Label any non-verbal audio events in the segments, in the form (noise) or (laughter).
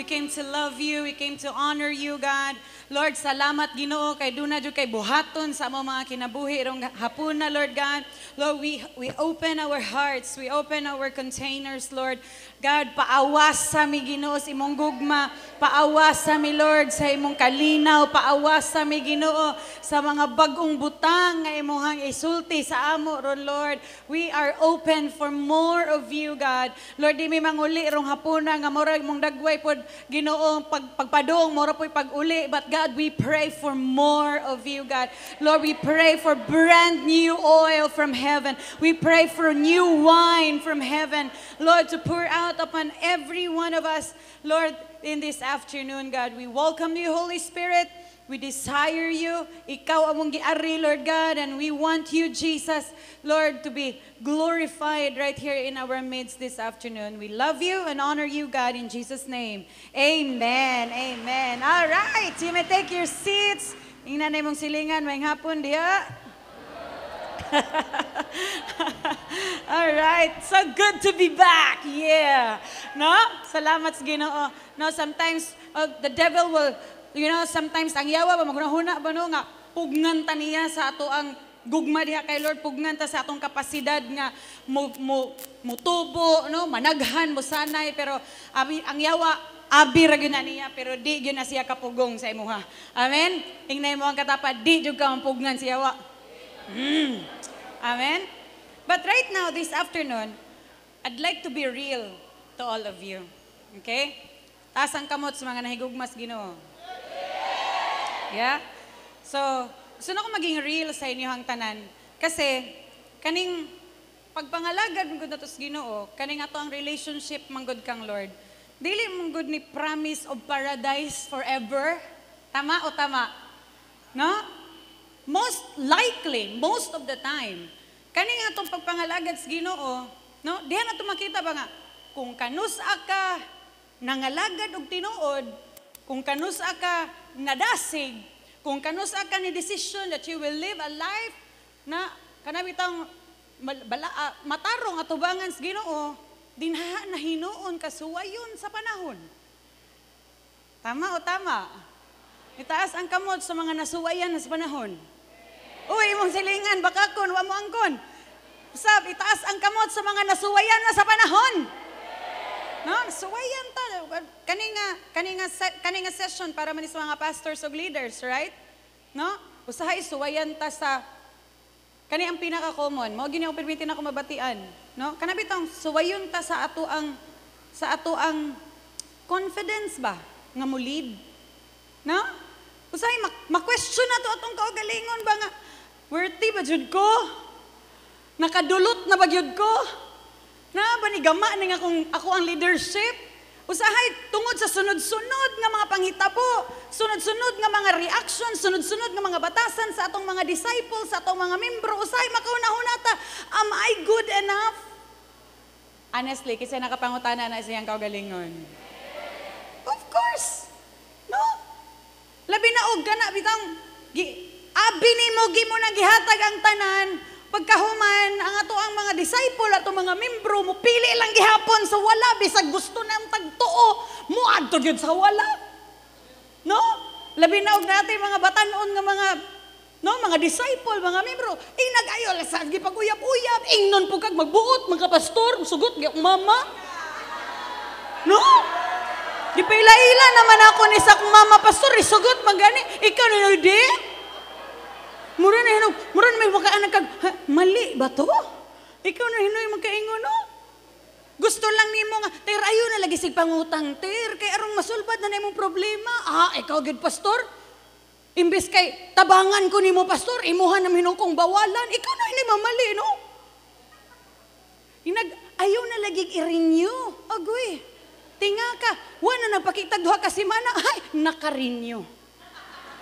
We came to love you. We came to honor you, God. Lord, salamat Ginoo kay duna jud kay buhaton sa among mga kinabuhi irong hapon na Lord God. Lord, we we open our hearts. We open our containers, Lord. God, paawas sa mi Ginoo sa imong gugma, paawas sa mi Lord sa imong kalinaw, paawas sa mi Ginoo sa mga bagong butang nga imong isulti sa amo ron Lord. We are open for more of you, God. Lord, di mi manguli rong hapuna nga mura imong dagway pod Ginoo pag, pagpadong mura poy paguli, but God, we pray for more of you, God. Lord, we pray for brand new oil from heaven. We pray for new wine from heaven. Lord, to pour out out upon every one of us, Lord, in this afternoon, God. We welcome you, Holy Spirit. We desire you. Ikaw among giari, Lord God, and we want you, Jesus, Lord, to be glorified right here in our midst this afternoon. We love you and honor you, God, in Jesus' name. Amen. Amen. All right. You may take your seats. Ingnan mong silingan. May hapon, diya. (laughs) All right. So good to be back. Yeah. No? Salamat sa Ginoo. No, sometimes oh, the devil will you know, sometimes ang yawa ba magunahuna ba no nga pugngan ta niya sa ato ang gugma diha kay Lord pugngan ta sa atong kapasidad nga mo mo mutubo no managhan mo sanay pero abi ang yawa abi ra gyud niya pero di gyud na siya kapugong sa imuha amen ingnay mo ang katapad di jud ka mapugnan siya wa mm. Amen? But right now, this afternoon, I'd like to be real to all of you. Okay? Taas ang kamot sa mga nahigugmas ginoo. Yeah? So, gusto na ko maging real sa inyong tanan. Kasi, kaning pagpangalagad mo na tos ginoo, kaning ato ang relationship mong manggod kang Lord. Dili mong good ni promise of paradise forever. Tama o tama? No? most likely, most of the time, kani nga itong pagpangalagad sa ginoo, no? diyan na makita ba nga, kung kanusa ka, nangalagad og tinuod, kung kanusa ka, nadasig, kung kanusa ka ni decision that you will live a life na kanabitang bala, uh, matarong atubangan sa ginoo, dinha na hinuon kasuwayon sa panahon. Tama o tama? Itaas ang kamot sa mga nasuwayan sa panahon. Uy, imong silingan, baka kun, wa mo angkon. Sab, itaas ang kamot sa mga nasuwayan na sa panahon. No, nasuwayan ta. Kaninga, kaninga, kaninga session para man mga pastors ug leaders, right? No? Usahay suwayan ta sa kani ang pinaka common. Mao gini ang permitin ako mabatian, no? Kanabi tong suwayon ta sa ato ang sa ato ang confidence ba nga mo lead. No? Usahay ma-question ma nato atong kaugalingon ba nga Worthy ba jud ko? Nakadulot na ba jud ko? Na ba ni gama ning akong ako ang leadership? Usahay tungod sa sunod-sunod nga mga panghitabo, sunod-sunod nga mga reaction, sunod-sunod nga mga batasan sa atong mga disciples, sa atong mga membro, usahay makauna ta, am I good enough? Honestly, kasi nakapangutana na siyang kaugalingon. Of course! No? Labi na og gana bitang gi Abi mo gimo gihatag ang tanan, pagkahuman ang ato ang mga disciple ato mga membro mo pili lang gihapon sa wala bisag gusto nang tagtuo mo adto gyud sa wala. No? Labi na og natin mga batanon nga mga no mga disciple, mga membro, ing eh, nagayo sa gipaguyab-uyab, ing eh, non po magbuot mga pastor, sugot gyud mama. No? Di pa ila naman ako ni sak mama pastor, isugot eh, magani, ikaw ni di. Mura na hinog, oh. mura na may wakaan kag mali ba to? Ikaw na hinoy magkaingon no? Gusto lang nimo nga, tir ayo na lagi sig pangutang tir kay arong masulbad na nimong problema. Ah, ikaw gid pastor. Imbes kay tabangan ko nimo pastor, imuhan nam kong bawalan, ikaw na ini mamali no? Inag ayo na lagi i-renew. Agoy. Tinga ka, wa na nagpakita duha ka semana, (laughs) ay naka-renew.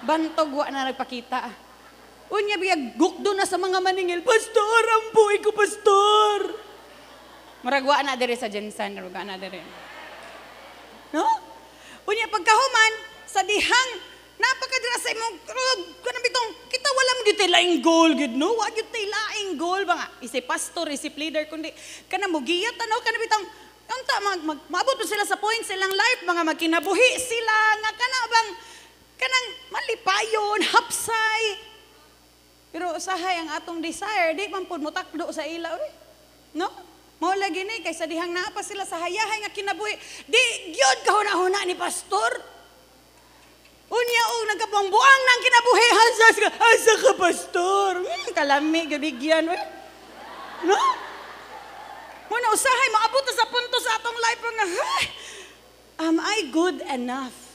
Bantog wa na nagpakita. Ah. Unya biyag gukdo na sa mga maningil, Pastor, ang buhay ko, Pastor! Maragwa na dere sa Jensen, maragwa na dere. No? Unya pagkahuman, sa dihang, napakadira sa imong road, kanang bitong, kita wala mo dito laing goal, good no? Wag yun tayo laing goal, ba nga? Isip pastor, isip leader, kundi, kanang mugiyat, ano, kanang bitong, ang ta, mag, mag, maabot sila sa point ilang life, mga magkinabuhi sila, nga kanabang, kanang malipayon, hapsay, pero usahay ang atong desire, di man pud motakdo sa ila, uy. No? Mao lagi ni kaysa dihang naa pa sila sa hayahay nga kinabuhi, di gyud kahuna-huna ni pastor. Unya og oh, nagkapangbuang nang kinabuhi (laughs) asa ka, asa ka pastor. Hmm, kalami gyud igyan, uy. No? Mo usahay maabot sa punto sa atong life nga, am I good enough?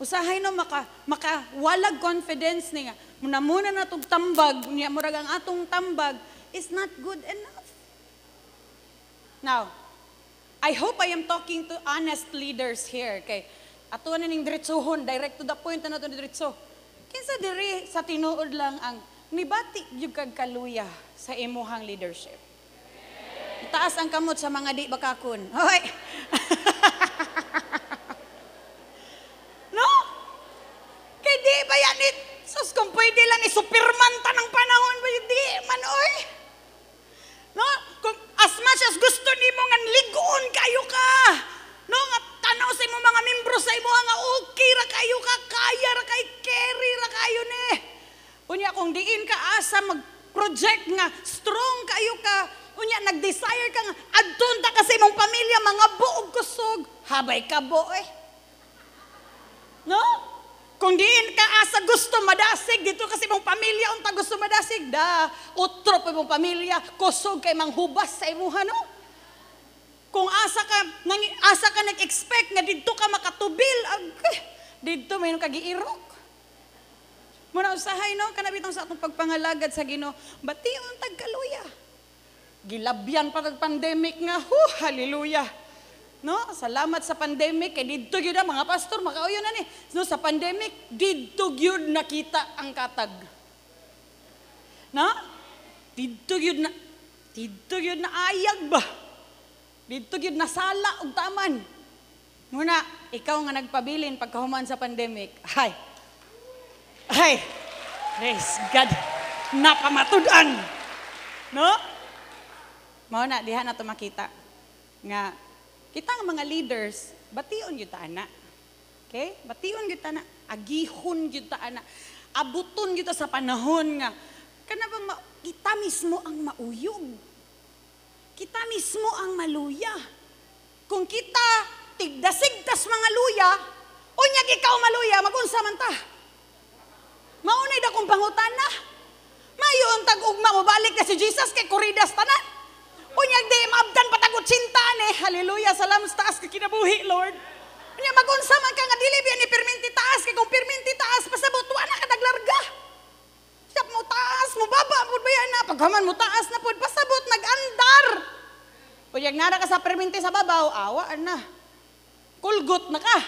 Usahay no maka, makawalag confidence niya. Muna muna na itong tambag, niya murag ang atong tambag, is not good enough. Now, I hope I am talking to honest leaders here. Okay? Ato na ning diretsuhon, direct to the point na ito ni diretso. Kinsa diri sa tinuod lang ang nibati yung kagkaluya sa imuhang leadership. Itaas ang kamot sa mga di bakakon. Hoy! (laughs) Sus, kung pwede lang ni Superman tanang panahon, ba di man, oy. No? Kung as much as gusto ni mo nga ligoon kayo ka. No? Nga tanaw sa imo mga membro sa imo nga okay ra kayo ka, kaya ra kay carry ra kayo ni. Unya kung diin ka asa mag-project nga strong kayo ka, unya nag-desire ka nga adton ta ka sa imong pamilya mga buog kusog, habay ka bo eh. No? Kung diin ka asa ah, gusto madasig, dito kasi mong pamilya unta gusto madasig, da, utro pa mong pamilya, kusog kay mang hubas sa imuha, no? Kung asa ka, nang, asa ka nag-expect nga dito ka makatubil, ag, eh, dito may kagiirok. Muna usahay, no? Kanabitong sa atong pagpangalagad sa Ginoo, bati yung tagkaluya. Gilabyan pa pandemic nga, huh, hallelujah. No? Salamat sa pandemic, kay eh, didto gyud na mga pastor, makauyon na ni. No, sa pandemic, didto gyud nakita ang katag. No? Didto gyud na didto gyud na ayag ba? Didto gyud na sala og taman. Muna, ikaw nga nagpabilin pagkahuman sa pandemic. Hay. Hay. Praise God. Napamatud-an. No? Mao na diha na to makita nga Kita nga mga leaders, bation gyud ta ana. Okay? Bation gyud ta ana, agihon gyud ta ana. Abuton gyud sa panahon nga kana bang ma- kita mismo ang mauyog. Kita mismo ang maluya. Kung kita tigdasig tas mga luya, unyag ikaw maluya, magunsa man ta. Maunay da kong pangutana. Mayon tag ugma mo na si Jesus kay kuridas tanan. Unyag di maabdan patagot cinta ni. Hallelujah, salam sa taas ka kinabuhi, Lord. Unya magunsa man ka nga dili biya ni perminti taas kay kung perminti taas pasabot wa na ka naglarga. Sap mo taas, mo baba pud ba na paghaman mo taas na pud pasabot nagandar. Unyag nara ka sa perminti sa babaw, awa na. Kulgot na ka.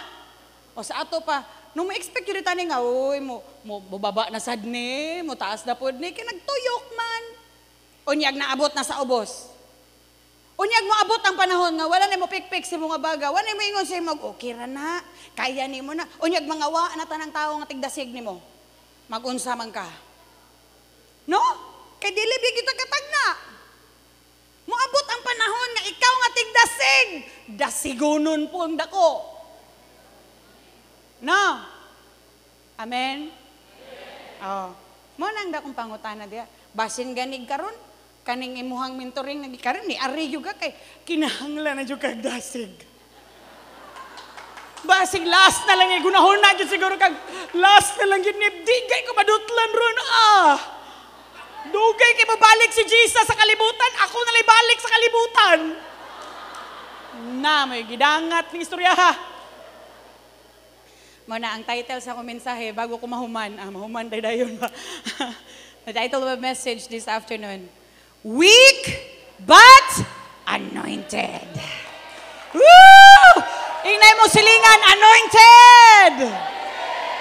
O sa ato pa, nung may expect yun tani nga, uy, mo, mo, bababa na sad ni, mo taas na pud ni, kinagtuyok man. Unyag naabot na sa ubos. Unyag mo abot ang panahon nga wala na mo pikpik si mga baga, wala na mo ingon si mag okay ra na, kaya ni mo na. Unyag mga wa na tanang tao nga tigdasig nimo. Magunsa man ka. No? Kay dili bi kita katagna. Moabot ang panahon nga ikaw nga tigdasig. Dasigunon po ang dako. No? Amen? Amen. Oh. Mo nang dakong pangutana diya. Basin ganig karon kaning imuhang mentoring na karon ni ari juga kay kinahanglan na juga kag dasig. Basig last na lang igunahon na gyud siguro kag last na lang gyud ni digay ko madutlan ron ah. Dugay kay mabalik si Jesus sa kalibutan, ako na lang balik sa kalibutan. Na may gidangat ning istorya ha. Mo na ang title sa akong mensahe bago ko mahuman, ah, mahuman dayon ba. (laughs) The title of a message this afternoon Weak but anointed. Woo! Inay mo silingan, anointed!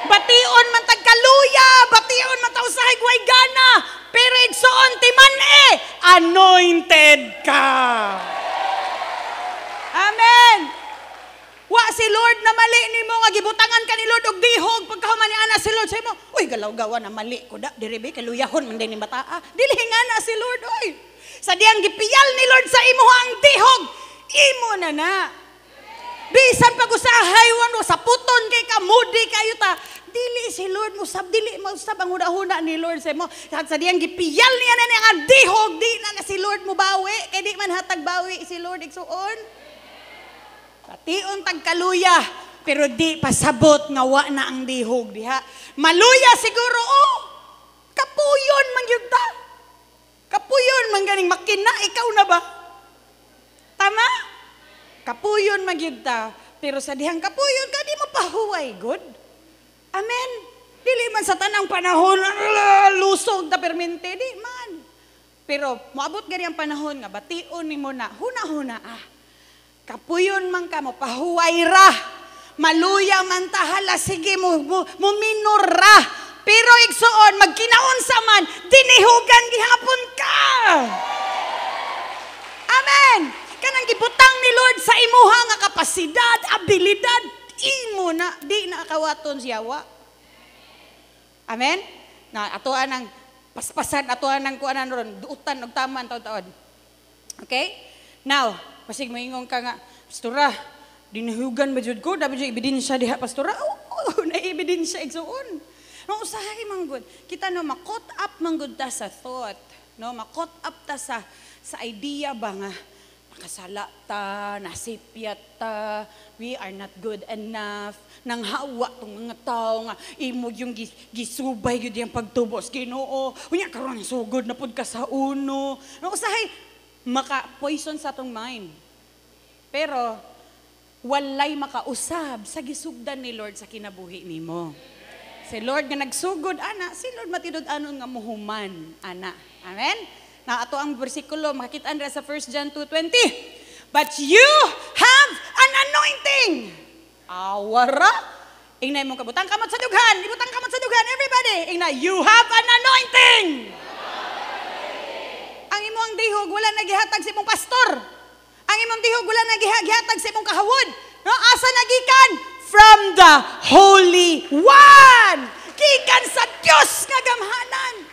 Bation man tagkaluya, bation man tausahay sa higway gana, pero igsoon timan eh, anointed ka. Amen. Wa si Lord na mali ni mo nga gibutangan ka ni Lord og dihog pagkahuman ni ana si Lord sa imo. Uy galaw gawa na mali ko da diri kay luyahon man ni bataa. Dili na si Lord oy. Sa diyang gipiyal ni Lord sa imo ang dihog imo na na. Bisan pag usahaywan sa puton kay ka mudi kayo ta. Dili si Lord mo sab dili mo sab ang huna-huna ni Lord sa imo. Sa, sa diyang gipiyal niya na ang dihog di na, na si Lord mo bawi kay di man hatag bawi si Lord igsuon. So Katiun tagkaluya, pero di pasabot nga wa na ang dihog diha. Maluya siguro oh. Kapuyon man gyud ta. Kapuyon man ganing makina ikaw na ba? Tama? Kapuyon man gyud ta, pero sa dihang kapuyon ka di mapahuway good. Amen. Dili man sa tanang panahon lusog ta permente di man. Pero moabot gani ang panahon nga bation nimo na huna-huna ah Kapuyon man ka mo, pahuwayra. Maluya man tahala, sige mo, mo, mo minura. Pero igsuon, sa man, dinihugan gihapon ka. Amen. Kanang gibutang ni Lord sa imuha nga kapasidad, abilidad, imo na, di na nakawaton siyawa. Amen? Na atoan ang paspasan, atoan ang kuanan ron, duutan og taman taon-taon. Okay? Now, Pasig maingong ka nga, Pastora, dinahugan ba jud ko? Dapat jud ebidensya diha, Pastora. (laughs) Oo, oh, oh, na-ebidensya igsuon. No, usahay manggod. Kita no, makot up manggod ta sa thought. No, makot up ta sa, sa idea ba nga, nakasala ta, nasipyat ta, we are not good enough, nang hawa tong mga tao nga, imo yung gis, gisubay yun yung pagtubos, ginoo, unya karon sugod na pod ka sa uno. No, usahay, maka-poison sa atong mind. Pero, walay makausab sa gisugdan ni Lord sa kinabuhi nimo. Si Lord nga nagsugod, ana, si Lord matidod anon nga muhuman, ana. Amen? Na ato ang bersikulo, makakita andra sa 1 John 2.20. But you have an anointing. Awara. Ingnay mong kabutang kamot sa dughan. Ibutang kamot sa dughan. Everybody. Ingnay, you have an anointing. Yeah ang imong dihog wala nagihatag sa imong pastor. Ang imong dihog wala nagihatag sa imong kahawod. No, asa nagikan? From the Holy One. Gikan sa Dios nga gamhanan.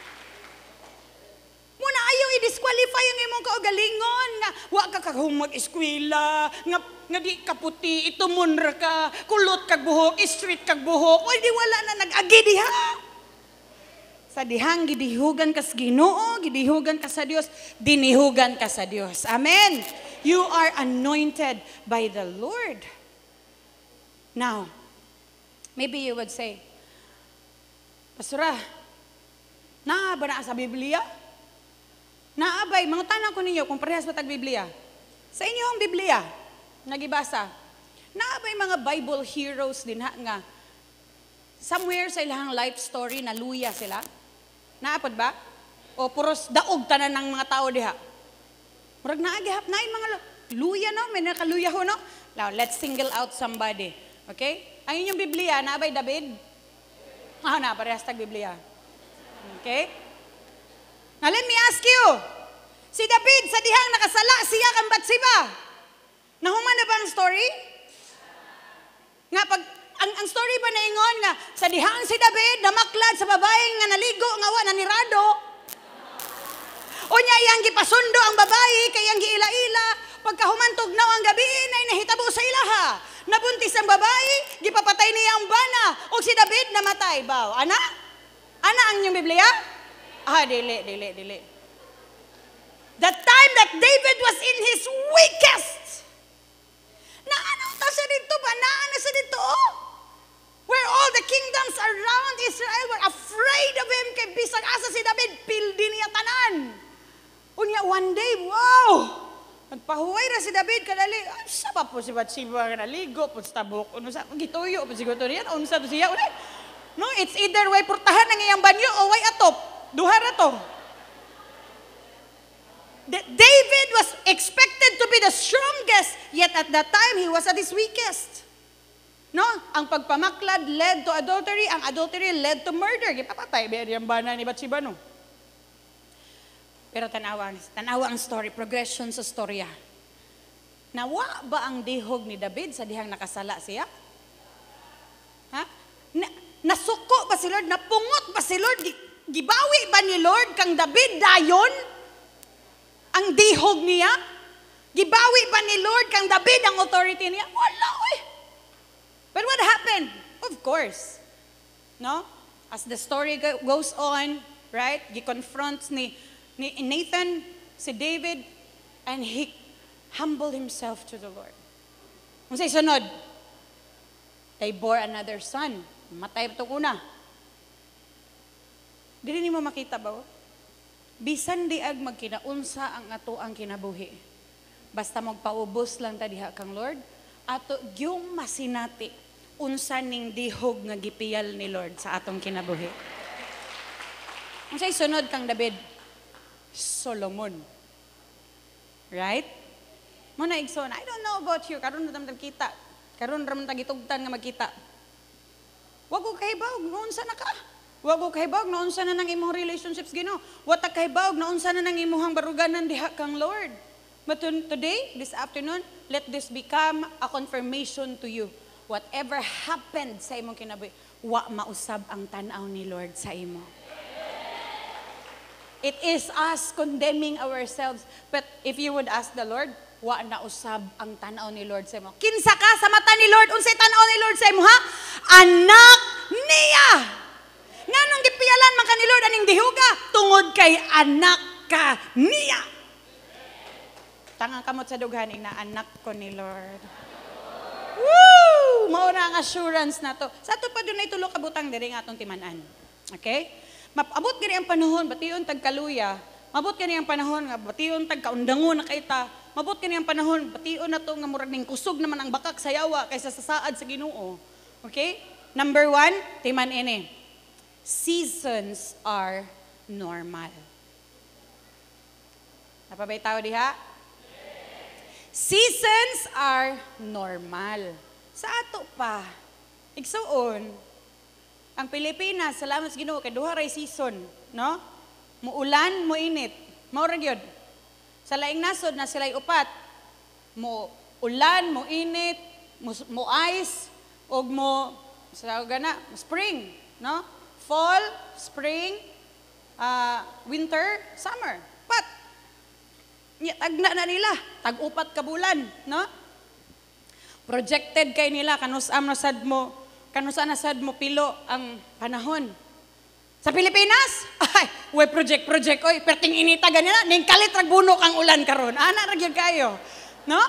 Muna ayo i-disqualify ang imong kaugalingon nga wa ka kagumag eskwela nga nga di ka puti ito munra ka kulot kag buhok street kag buhok o di wala na nag-agi diha sa dihang gidihugan ka sa Ginoo, gidihugan ka sa Dios, dinihugan ka sa Dios. Amen. You are anointed by the Lord. Now, maybe you would say, Pastora, ah, naa ba sa Biblia? Naa ba? Eh, mga tanang ko ninyo kung parehas ba tag Biblia. Sa inyong Biblia, nagibasa, naa ba mga Bible heroes din ha nga? Somewhere sa ilang life story, na luya sila. Naapod ba? O puros daog tanan ng mga tao diha. Murag naa gihap na mga luya no, may nakaluya ho no. Now, let's single out somebody. Okay? Ang inyong Biblia, na bay David? Ah, oh, na, parehas tag Biblia. Okay? Now, let me ask you. Si David, sa dihang nakasala, siya kang Batsiba. na ba ang story? Nga pag ang, ang story ba na ingon nga, sa dihaan si David, namaklad sa babaeng nga naligo, nga wa, nanirado. O iyang gipasundo ang babae, kayang giila-ila, pagkahumantog na ang gabi, na inahitabo sa ilaha. Nabuntis ang babae, gipapatay niya ang bana, o si David namatay. Baw, ana? Ana ang inyong Biblia? Ah, dili, dili, dili. The time that David was in his weakest, Naano ta sa dito ba? Naano sa dito? Oh? where all the kingdoms around Israel were afraid of him kay bisag asa si David pildi niya tanan unya one day wow nagpahuway ra si David kadali sa pa po si Bathsheba kanaligo po sa tabok uno sa gituyo po siguro riyan unsa to siya ulit no it's either way purtahan ang iyang banyo o way atop duha ra to David was expected to be the strongest, yet at that time he was at his weakest. No? Ang pagpamaklad led to adultery, ang adultery led to murder. Gipapatay, beryan ba na ni Batsiba, no? Pero tanawa, tanawa ang story, progression sa storya. Nawa ba ang dihog ni David sa dihang nakasala siya? Ha? Na, nasuko ba si Lord? Napungot ba si Lord? Gibawi ba ni Lord kang David dayon? Ang dihog niya? Gibawi ba ni Lord kang David ang authority niya? Wala eh. But what happened? Of course. No? As the story goes on, right? He confronts ni, ni Nathan, si David, and he humbled himself to the Lord. Kung sa isunod, they bore another son. Matay ito una. Dili mo makita ba? Oh? Bisan di ag magkinaunsa ang ato ang kinabuhi. Basta magpaubos lang ta diha kang Lord, ato gyung masinati unsa ning dihog nga gipiyal ni Lord sa atong kinabuhi. Unsay sunod kang David? Solomon. Right? Mo na igsoon, I don't know about you, karon na tamtang kita. Karon ra man gitugtan nga magkita. Wag ko kahibawg, unsa na ka? Wag ko kahibawg na unsa na nang imong relationships Ginoo. Wa ta kahibawg na unsa na nang imong baruganan diha kang Lord. But today, this afternoon, let this become a confirmation to you whatever happened sa imong kinabuhi, wa mausab ang tanaw ni Lord sa imo. It is us condemning ourselves. But if you would ask the Lord, wa na usab ang tanaw ni Lord sa imo. Kinsa ka sa mata ni Lord, unsay tanaw ni Lord sa imo ha? Anak niya. Nganong gipiyalan man ka Lord aning dihuga tungod kay anak ka niya. Tangang kamot sa dughan ina anak ko ni Lord. Woo! Maura ang assurance na to. Sa ato pa doon ay tulo kabutang diri nga atong timan-an. Okay? Abot gani ang panahon, batiyon tagkaluya. Mabot gani ang panahon nga batiyon tagkaundangon na kita. Mabot gani ang panahon, batiyon na to nga murag ning kusog naman ang bakak sayawa kaysa sa saad sa Ginoo. Okay? Number one, timan ini. Seasons are normal. Napabay tao diha? Seasons are normal. Sa ato pa, igsoon, ang Pilipinas, salamat sa Ginoo kay duha ray season, no? Muulan, muinit. Mao ra gyud. Sa laing nasod na sila'y upat, mo ulan, mo init, mo, ice, og mo sa gana, spring, no? Fall, spring, uh, winter, summer tagna na nila, tag-upat ka bulan, no? Projected kay nila kanusam na sad mo, kanusa na sad mo pilo ang panahon. Sa Pilipinas, (laughs) ay, we project project oy, perting inita ganila, ning kalit ragbuno bunok ulan karon. Ana ra kayo, no?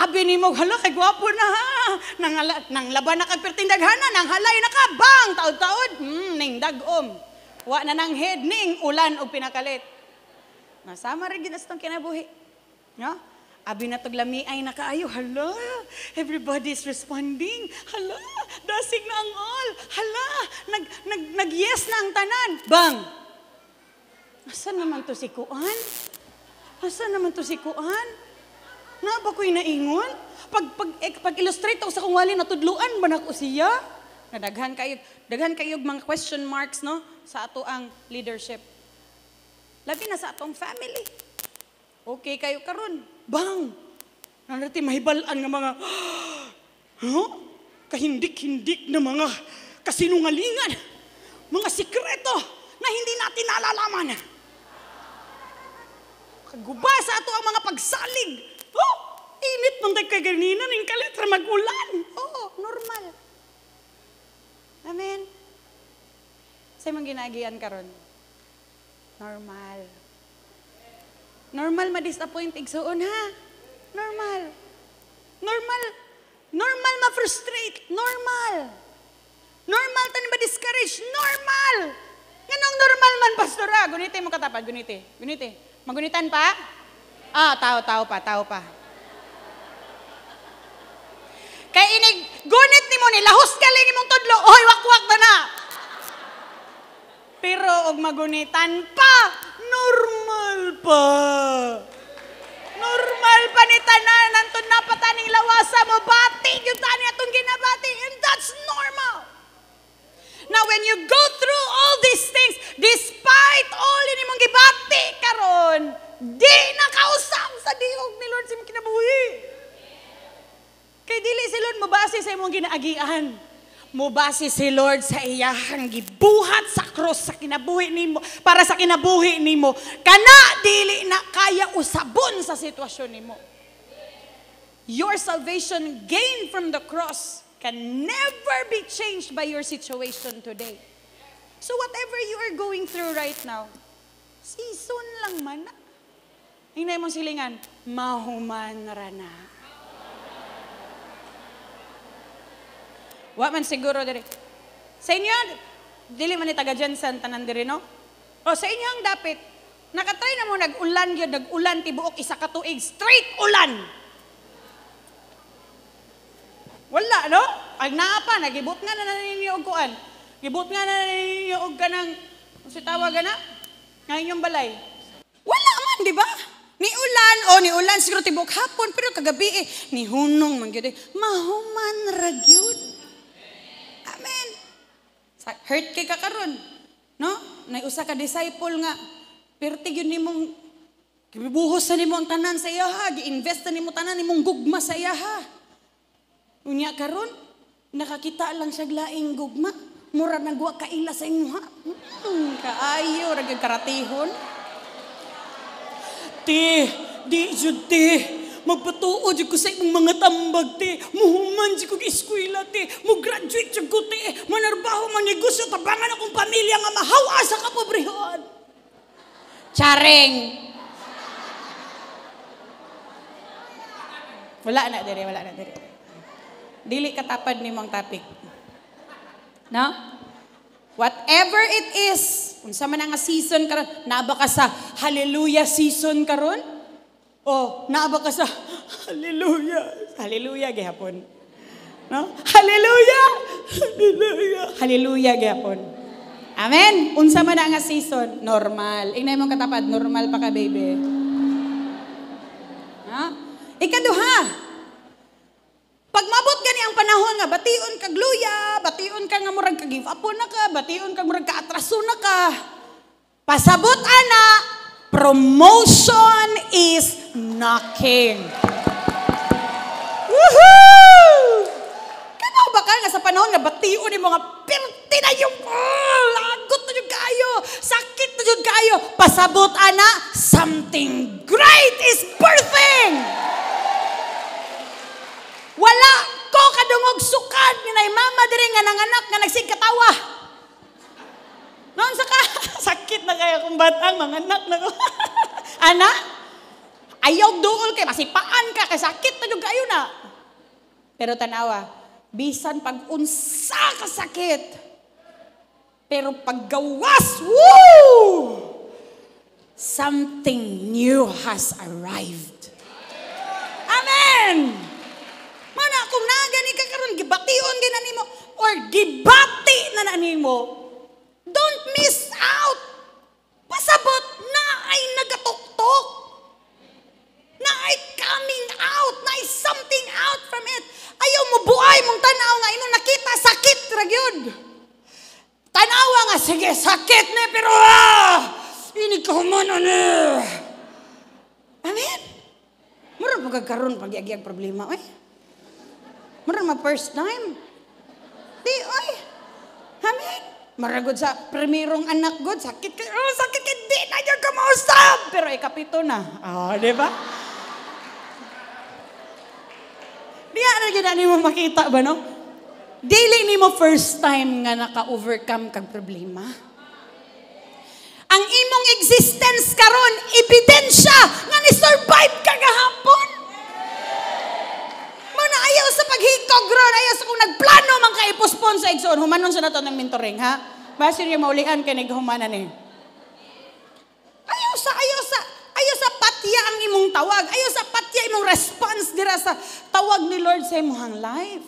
Abi nimo hala kay gwapo na ha. Nang, nang laban na kag perting daghana, nang halay na ka bang taud-taud, mm, ning dagom. Wa na nang head ning ulan og pinakalit. Na sama ra gyud astong kinabuhi. No? Abi na tuglami ay nakaayo. Hala, is responding. Hala, dasig na ang all. Hala, nag, nag, nag-yes na ang tanan. Bang! Asan naman to si Kuan? Asan naman to si Kuan? Na ba ko'y naingon? Pag, pag, eh, pag illustrate ako sa kung wali natudluan ba na ko siya? Nadaghan kayo, daghan kayo mga question marks no? sa ato ang leadership. Labi na sa atong family. Okay kayo karon. Bang! Nanati mahibalan nga mga (gasps) huh? kahindik-hindik na mga kasinungalingan, mga sikreto na hindi natin nalalaman. Kaguba sa ato ang mga pagsalig. Oh, init nung kay ganina ng kalitra magulan. Oh, normal. Amen. Sa'yo mang ginagian karon. Normal. Normal ma-disappoint igsuon ha. Normal. Normal. Normal ma-frustrate. Normal. Normal tani ma-discourage. Normal. Ganong normal man, pastor ah. Gunite mo katapad, gunite. Gunite. Magunitan pa? Ah, tao-tao pa, tao pa. Kay inig, gunit ni mo ni, lahos ka lang ni mong tudlo, oy, wak-wak na na. Pero og magunitan pa, normal pa. Normal pa ni tanan, nantun na pa lawasa mo, bati, yung tani atong ginabati, and that's normal. Now, when you go through all these things, despite all ini mong gibati karon, di nakausap sa diog ni Lord sa kinabuhi. Kay dili si Lord mabase sa imong ginaagian mubase si Lord sa iyahang gibuhat sa krus sa kinabuhi nimo para sa kinabuhi nimo kana dili na kaya usabon sa sitwasyon nimo your salvation gained from the cross can never be changed by your situation today so whatever you are going through right now season lang man inay mo silingan mahuman ra na Wa man siguro diri. Sa inyo, dili man ni taga Jensen tanan diri no. O sa inyo ang dapit, nakatry na mo nag-ulan gyud, nag-ulan tibuok isa ka tuig, straight ulan. Wala no? Ay naa nagibot nga na ninyo og kuan. Gibot nga na ninyo og kanang si tawag na nga inyong balay. Wala man, di ba? Ni ulan, o oh, ni ulan siguro tibok hapon, pero kagabi eh, ni hunong man gyud. Eh. Mahuman ra hurt kay ka No? Nay usa ka disciple nga pertig yun nimong gibuhos sa nimo ang tanan sa iyaha, gi-invest na nimo tanan nimong gugma sa iyaha. Unya karon, nakakita lang siya laing gugma, mura na nagwa kaila sa imuha. Hmm, kaayo ra karatihon. Ti, di jud ti magpatuo jud ko sa imong mga tambag ti, muhuman jud kog eskwela ti, mo graduate jud ko ti, manarbaho man negosyo tabangan akong pamilya nga mahawa sa kapobrehon. Charing. Wala na dere wala na dere Dili katapad ni mong topic. No? Whatever it is, unsa man nga season karon, naba ka sa hallelujah season karon? Oh, naaba ka sa (laughs) hallelujah. Hallelujah gihapon. No? Hallelujah! Hallelujah! Hallelujah gihapon. Amen. Unsa man nga season, normal. Inay mo katapad, normal pa ka baby. Ha? Ikaduha. Pag mabot gani ang panahon nga batiun kag luya, batiun ka nga murag ka give up na ka, batiun ka murag ka atraso na ka. Pasabot ana, promotion is keep knocking. Woohoo! Kano ba ka nga sa panahon nga batiyo ni mga pirti na yung oh, lagot na yung kayo, sakit na yung kayo, pasabot ana, something great is birthing! Wala ko kadungog sukad nga nay mama diri nga nanganak nga nagsigkatawa. Noon sa ka, (laughs) sakit na kaya kung batang, manganak na ko. (laughs) Anak, Ayaw duol kay masipaan ka kay sakit na jud kayo na. Pero tanawa, bisan pag unsa ka sakit, pero paggawas, woo! Something new has arrived. Amen! Mana kung nagani ka karon gibation gina nimo or gibati na na nimo, don't miss out. Pasabot na sakit ni pero ah, ini kahuman ano. Amen? Mura pagkakaroon pagyagi problema, oy. Mura ma first time. Di, oy. Amen? Maragod sa primerong anak god, sakit ka, oh, sakit ka, di na yung kumausap. Pero ikapito na. Ah, oh, di ba? Diya ano na gina ni mo makita ba, no? Daily ni mo first time nga naka-overcome kag problema existence karon ebidensya nga ni survive ka gahapon. Mo ayaw sa paghikog ron, ayaw sa kung nagplano man kay ipospon sa igsoon. Ano, humanon sa nato ng mentoring ha. Basin niyo maulian kay naghumanan ni eh. Ayaw sa ayaw sa ayaw sa patya ang imong tawag. Ayaw sa patya imong response dira sa tawag ni Lord sa imong life.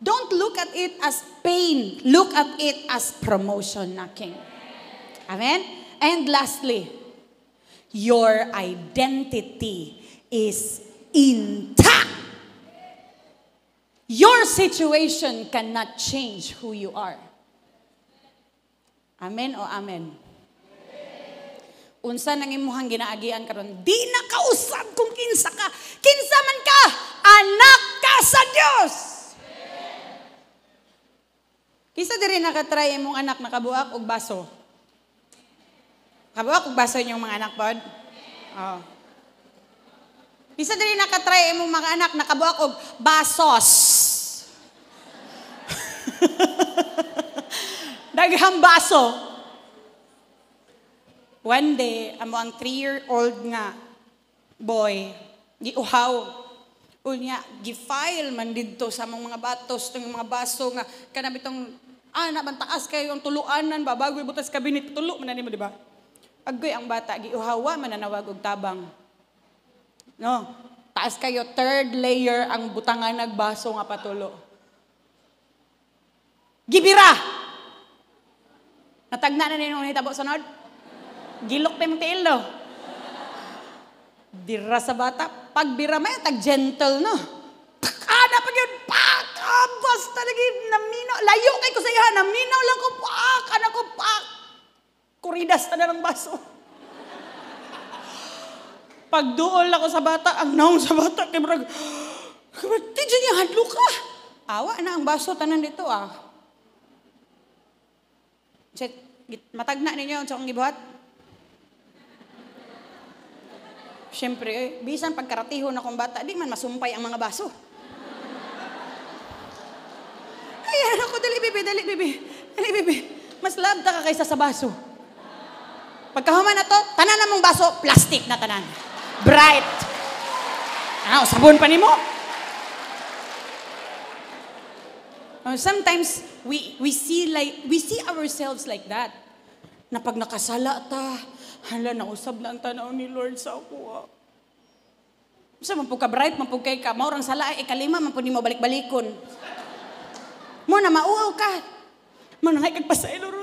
Don't look at it as pain. Look at it as promotion na King. Amen? And lastly, your identity is intact. Your situation cannot change who you are. Amen o amen? Unsa nang imuhang ginaagian karon? Di na kausab kung kinsa ka. Kinsa man ka, anak ka sa Dios. Amen. Kisa diri nakatry imong anak nakabuak og baso. Kabawa, kung basa yung mga anak pod? Oo. Oh. Bisa dali nakatry mo eh, mga anak, nakabuak og basos. (laughs) Daghang baso. One day, amo ang three-year-old nga boy, giuhaw. Unya, gifile man dito sa mga, mga batos, ng mga baso nga, kanami itong, ah, naman taas kayo ang tuluanan ba, butas kabinet, tulo man mo, di ba? Agoy ang bata, giuhawa, mananawag og tabang. No? Taas kayo, third layer ang butangan nagbaso nga patulo. Gibira! Natagna na ninyo nitabo sunod? Gilok pa yung tiil, no? Dira sa bata. Pagbira may, tag-gentle, no? Pakada pa yun! Pakabas talaga! Namino! Layo kay ko sa iya! Namino! umidasta na ng baso. Pagduol ako sa bata, ang naong sa bata, kay Brag, kapatid niya, hadlo ka. Awa na ang baso, tanan dito ah. Check, matag na ninyo, sa kong gibuhat. Siyempre, eh, bisan na kong bata, di man masumpay ang mga baso. Ayan ako, dali bibi, dali bibi, dali bibi. Mas labda ka kaysa sa baso. Pagkahuman na to, tanan na mong baso, plastic na tanan. Bright. Ah, sabon pa ni mo. Sometimes we we see like we see ourselves like that. Na pag nakasala ta, hala na usab na ang tanaw ni Lord sa ako. Sa man ka bright, man kay ka, maurang sala ay ikalima man po nimo balik-balikon. Mo na mauaw ka. Mo na kay kagpasailor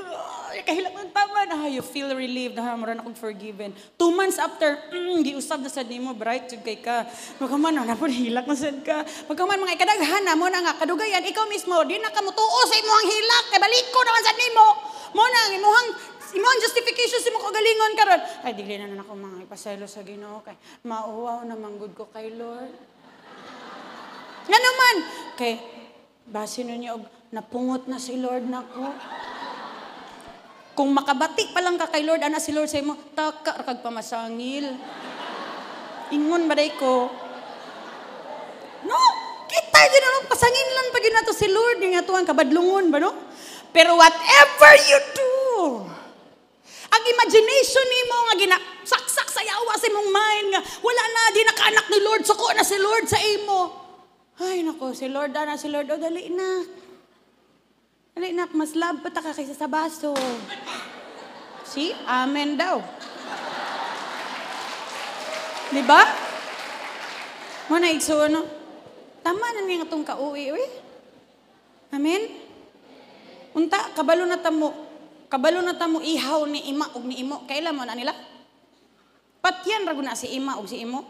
kahilang tama na you feel relieved na mura na kong forgiven. Two months after, mm, giusab na sad nimo bright jud kay ka. Magkaman na napon hilak na sad ka. Magkaman mga ikadaghan na mo na nga kadugayan ikaw mismo di na kamutuo sa imong hilak kay ko naman sad nimo. Mo na ang imong imong justification sa imong kagalingon karon. Ay dili na na ako mga ipasaylo sa Ginoo kay mauwaw na manggod ko kay Lord. Nga naman, kay base nun niya, napungot na si Lord na ko. Kung makabati pa lang ka kay Lord, ana si Lord sa imo, taka kag pamasangil. Ingon ba ko? No, kita gyud naman pasangin lang pag nato si Lord nga tuang kabadlungon ba no? Pero whatever you do, ang imagination nimo nga ginasaksak sa yawa sa imong mind nga wala na di nakaanak ni Lord, suko na si Lord sa imo. Ay nako, si Lord ana si Lord o dali na. Alay, nak, mas love pa taka kaysa sa baso. See? Amen daw. Di ba? Mo na igso, ano? Tama na niya itong kauwi, uy. Amen? Unta, kabalo na tamo. Kabalo na tamo ihaw ni ima ug ni imo. Kailan mo na nila? Patyan rago na si ima ug si imo.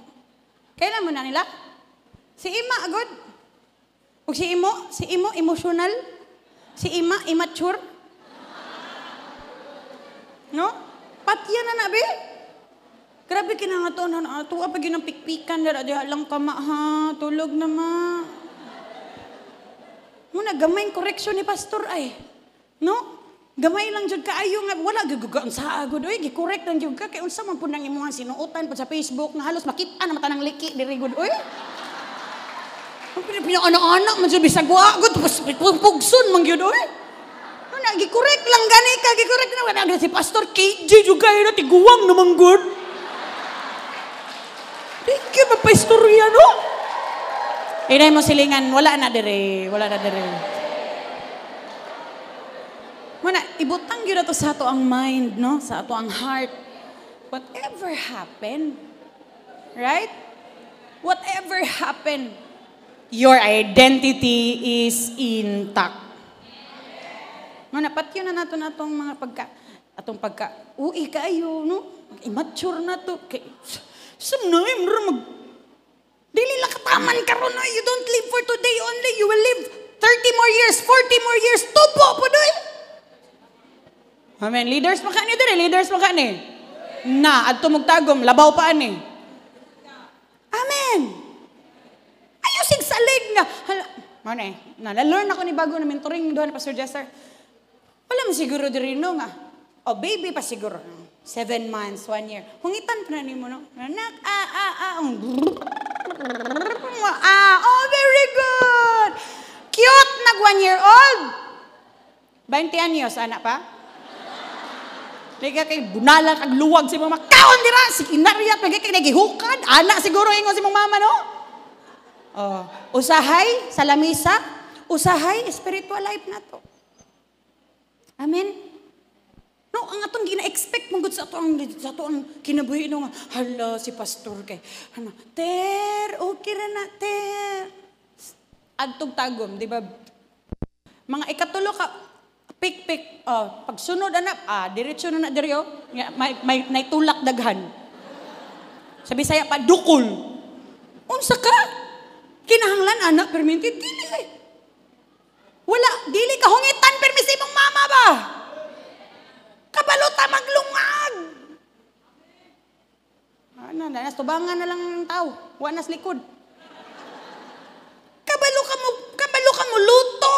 Kailan mo na nila? Si ima, agod. Ug si imo, si imo, emotional. Si Ima, immature? No? Patya na nabi? Grabe kinangatoon na ato, ah, apag yun ang pikpikan, dara diha ka ma, ha, tulog na ma. Muna, gamay correction ni pastor ay. No? Gamay lang jud kaayo nga wala gigugaan sa agod oy eh. gikorek lang jud ka kay unsa man pud nang imong sinuotan pa sa Facebook na halos makita na mata ng liki diri gud oy. Punya anak-anak macam bisa gua, gua terus pugsun menggido eh. Kan nak gikurek lang gani ka gikurek na ada si pastor KJ juga ino ti guwang namang gud. Dikki ba ya no? Inay mo silingan, wala na dere, wala na dere. Mana ibutang gyud ato sa ato ang mind no, sa ang heart. Whatever happen, right? Whatever happen. your identity is intact. No, napat yun na nato na tong mga pagka, atong pagka, uwi kayo, no? Immature na to. Kay, Sanay, mura mag... Dili lakataman ka no? You don't live for today only. You will live 30 more years, 40 more years. Tupo po doon. Amen. Leaders pa ka ni doon, Leaders pa ka Na, at tumugtagom, labaw pa ani. Amen music salig nga. Hala, ano eh, nalalearn ako ni bago na mentoring doon, Pastor Jester. Wala mo siguro diri no nga. O baby pa siguro. Seven months, one year. Hungitan pa na ni mo, no? Anak, ah, ah, ah. (laughs) Ah, oh, very good. Cute, nag one year old. 20 anyos, anak pa? Nagka kay bunala kag si mama. Kaon dira si kinarya nagka kay nagihukad. Anak siguro ingon si mong mama no? Oh, usahay sa lamisa, usahay spiritual life na to. Amen. No, ang atong gina-expect mong sa to ang sa to kinabuhi no nga hala si pastor kay ano ter okay ra na ter adtong tagom di ba mga ikatulo ka pik pik oh, pagsunod anak ah diretso na na diryo may, may naitulak daghan sa Bisaya pa dukol unsa ka Kinahanglan anak perminti dili eh. Wala dili ka hungitan permisi mong mama ba? Kabalo ta maglungag. Ana na nas tubangan na lang ang tao. Wa nas likod. Kabalo ka mo kabalo ka mo luto.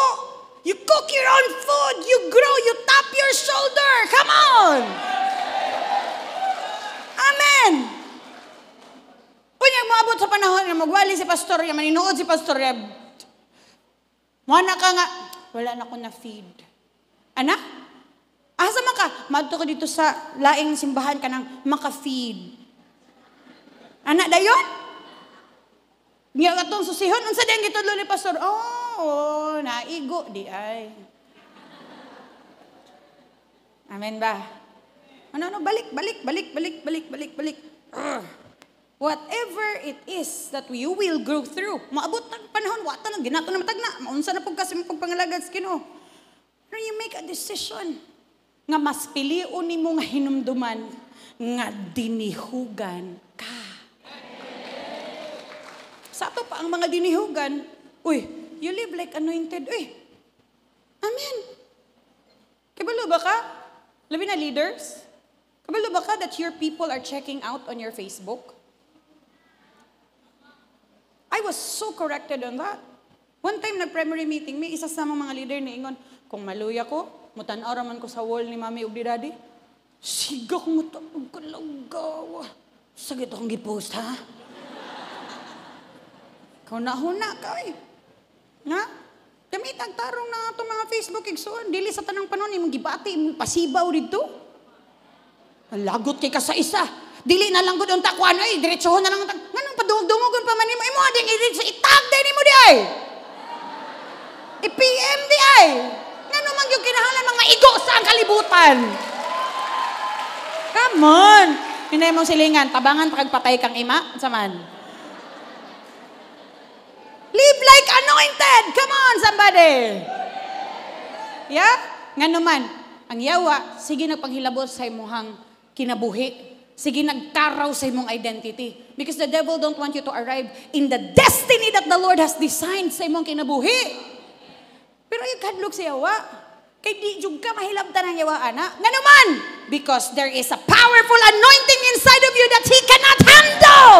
You cook your own food. You grow. You tap your Pastor Reb, maninood si Pastor Reb. Mana ka nga, wala na ko na-feed. Anak, asa man ka? Madto ko dito sa laing simbahan ka ng maka-feed. Anak dayon? Nga katong susihon, unsa din gitudlo ni Pastor? Oh, naigo di ay. Amen ba? Ano, ano, balik, balik, balik, balik, balik, balik, balik. Ugh. Whatever it is that you will grow through, maabot na panahon, wata na, ginato na matag na, maunsa na po kasi pagpangalagad sa kino. No, you make a decision nga mas piliun ni nga hinumduman nga dinihugan ka. Sa ato pa ang mga dinihugan, uy, you live like anointed, uy. Amen. Kabalo ba ka? Labi na leaders? Kabalo ba ka that your people are checking out on your Facebook? I was so corrected on that. One time, nag-primary meeting, may isa sa mga leader na ingon, kung maluya ko, mutanaw man ko sa wall ni mami ug ni daddy. Siga ko mutaog ka lagaw. Sagit akong gipost, ha? Kauna-huna ka, eh. Nga? Kami tagtarong na itong mga Facebook igsoon. Dili sa tanang panon, imong gibati, imong pasibaw dito. Lagot kay ka sa isa. Dili na lang gud ang na ay, eh. diretsohon na lang ang dumugon pa man nimo, imo ding i-read sa itag din nimo di ay. I-PM di ay. Ngano man yung kinahanglan mga igo sa ang kalibutan. Come on. Hinay mong silingan, tabangan pagpatay kang ima, saman. Live like anointed. Come on, somebody. Yeah? Nga naman, ang yawa, sige nagpanghilabot sa imong kinabuhi. Sige nagkaraw sa imong identity Because the devil don't want you to arrive in the destiny that the Lord has designed sa imong kinabuhi. Pero ay kadlok sa yawa, kay di jud ka mahilabtan ang yawa ana. Nganuman, because there is a powerful anointing inside of you that he cannot handle.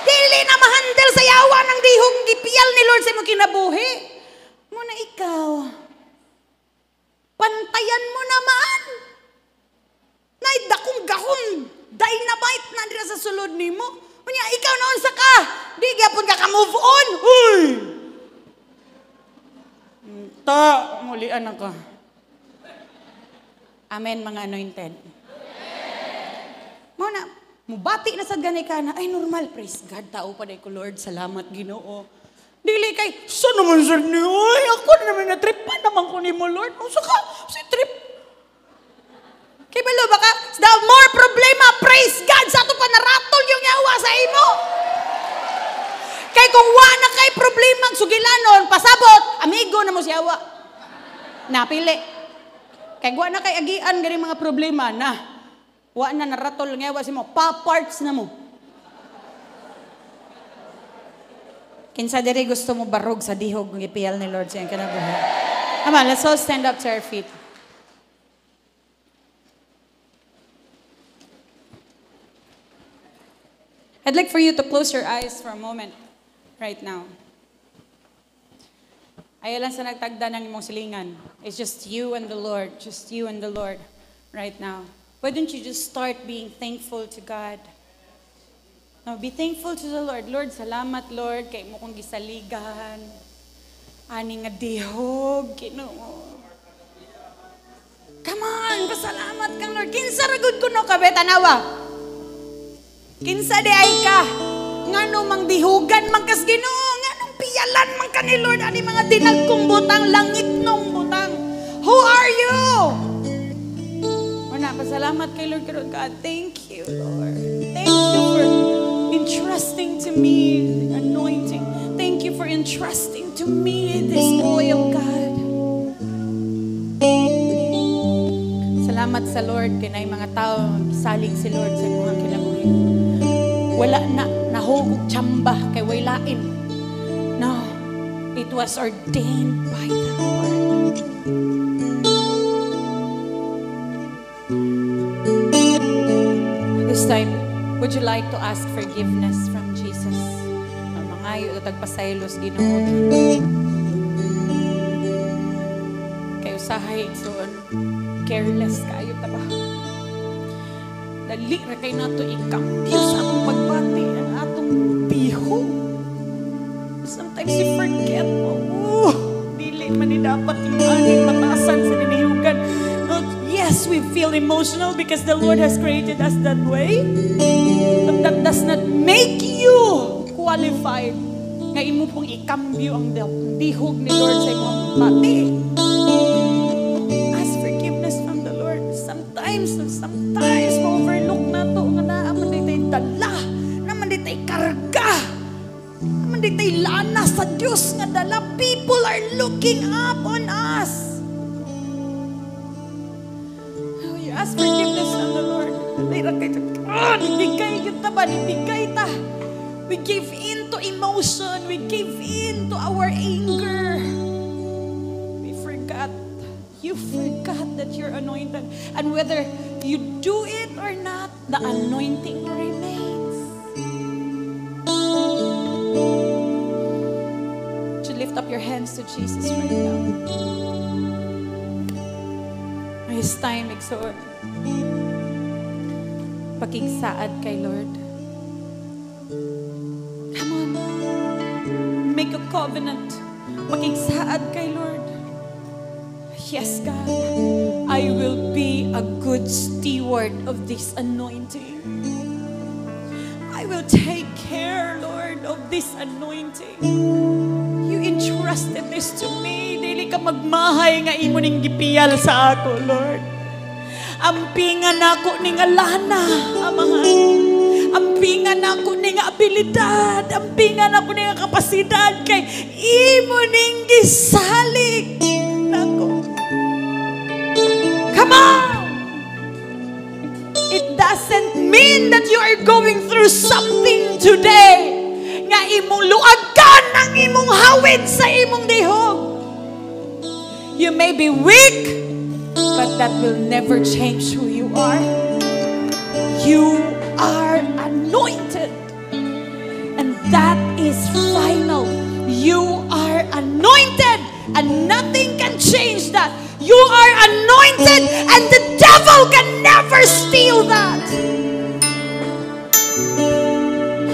Dili na mahandle sa yawa ng dihong gipiyal ni Lord sa imong kinabuhi. Muna ikaw, pantayan mo naman. Naida kong gahon Dynamite na dira sa sulod nimo. Unya ikaw na sa ka? Di gyapon ka ka move on. Uy. Ta, mulian na ka. Amen mga anointed. Mo na mubati na sad ganay ka na ay normal praise God tao pa day ko Lord salamat Ginoo. Dili kay sa naman sa niyo, oy ako naman na trip pa naman ko ni mo Lord. Unsa ka? Si trip Kay balo baka the more problema praise God sa ato pa yung yawa sa imo. Kay kung wa na kay problema sugilanon pasabot amigo na mo si yawa. Napili. Kay wa na kay agian gani mga problema na wa na naratol ng yawa si mo pa parts na mo. Kinsa diri gusto mo barog sa dihog ng ipiyal ni Lord sa kanang buhay. Ama, let's all stand up to our feet. I'd like for you to close your eyes for a moment right now. Ayalan sa nagtagda ng imong silingan. It's just you and the Lord, just you and the Lord right now. Why don't you just start being thankful to God? Now, be thankful to the Lord. Lord, salamat, Lord, kay mo kong gisaligan. Ani nga dihog, Ginoo. Come on, pasalamat kang Lord. Kinsa ragud kuno ka betanawa. Kinsa di ay ka, ngano mang dihugan man kas Ginoo, nganong piyalan man ka Lord ani mga dinagkong butang langit nung butang. Who are you? Una, pasalamat kay Lord karon ka. Thank you, Lord. Thank you for entrusting to me anointing. Thank you for entrusting to me this oil, God. Salamat sa Lord kanay mga tao salig si Lord sa mga kinabuhi. Wala na nahugog chamba kay wailain. No, it was ordained by the Lord. This time, would you like to ask forgiveness from Jesus? Ang mga ayo, tagpasaylos, ginood. Kayo sahay, so ano, careless kayo tabahan dali ra kay nato ikampiyo sa atong pagbati ang atong piho. Sometimes you forget, oh, dili man ni dapat imanin matasan sa ninihugan. Yes, we feel emotional because the Lord has created us that way. But that does not make you qualified nga imo pong ikambyo ang dihog ni Lord sa imong pati. Ask forgiveness from the Lord. Sometimes, sometimes, kundi tay lana sa Dios nga dala. People are looking up on us. Oh, you ask forgiveness on the Lord. Ah, Dira kay to God, bigay kita ba bigay ta. We give in to emotion, we give in to our anger. We forgot. You forgot that you're anointed. And whether you do it or not, the anointing remains. your hands to Jesus right now. His time, Exor. saad, kay Lord. Come on. Make a covenant. saad, kay Lord. Yes, God. I will be a good steward of this anointing. I will take care, Lord, of this anointing. entrusted this to me. Dili ka magmahay nga imo ning gipiyal sa ako, Lord. Ampingan ako ning alana, Amahan. Ampingan ako ning abilidad. Ampingan ako ning kapasidad kay imo ning gisalig. Nako. Come on! It doesn't mean that you are going through something today. imong luagan ang imong hawid sa imong dihog. You may be weak, but that will never change who you are. You are anointed. And that is final. You are anointed, and nothing can change that. You are anointed, and the devil can never steal that.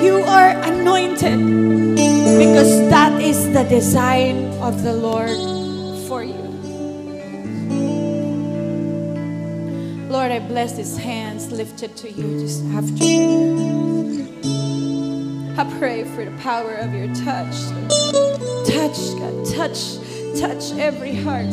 You are anointed because that is the design of the Lord for you. Lord, I bless these hands lifted to you just after to. I pray for the power of your touch. Touch, God, touch Touch every heart.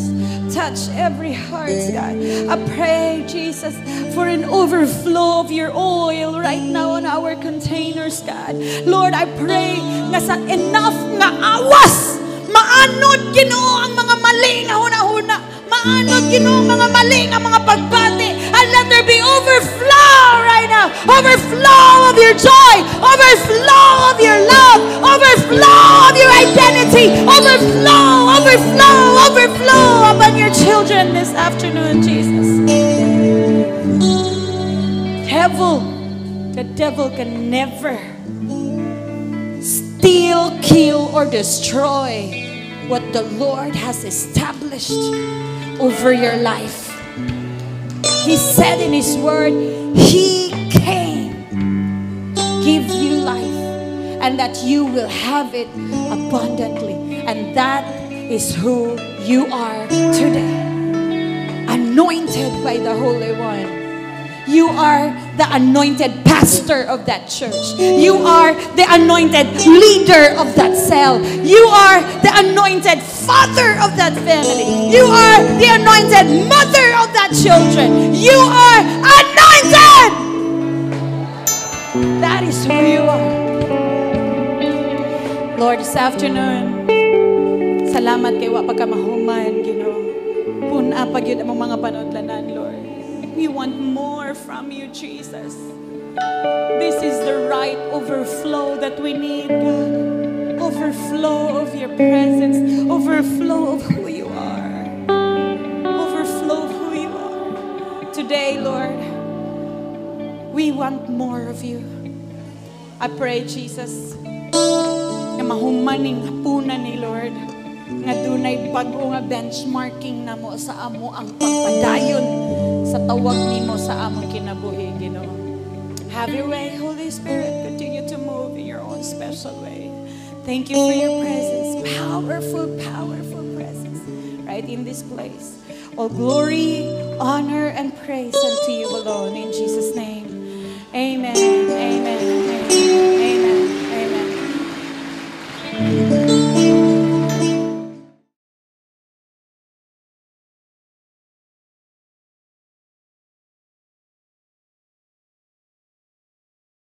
Touch every heart, God. I pray, Jesus, for an overflow of your oil right now on our containers, God. Lord, I pray na sa enough nga awas, maanod Ginoo ang mga mali nga huna-huna. Maanod Ginoo ang mga mali nga mga pagbati be overflow right now. Overflow of your joy, overflow of your love, overflow of your identity, overflow, overflow, overflow upon your children this afternoon, Jesus. Devil, the devil can never steal, kill, or destroy what the Lord has established over your life. He said in His word, He came, give you life, and that you will have it abundantly. And that is who you are today. Anointed by the Holy One. You are the anointed pastor of that church. You are the anointed leader of that cell. You are the anointed father of that family. You are the anointed mother of that children. You are anointed. That is who you are. Lord, this afternoon, salamat kay wa pagkamahuman, Ginoo. You know. among pa mga Lord. We want more from you, Jesus. This is the right overflow that we need, God. Overflow of your presence, overflow of who you are, overflow of who you are. Today, Lord, we want more of you. I pray, Jesus, na mahumaning hapunan ni Lord nga dunay bago nga benchmarking na mo sa amo ang pagpadayon sa tawag nimo sa among kinabuhi, Ginoo. Have your way, Holy Spirit. Continue to move in your own special way. Thank you for your presence. Powerful, powerful presence right in this place. All glory, honor, and praise unto you alone. In Jesus' name, amen, amen.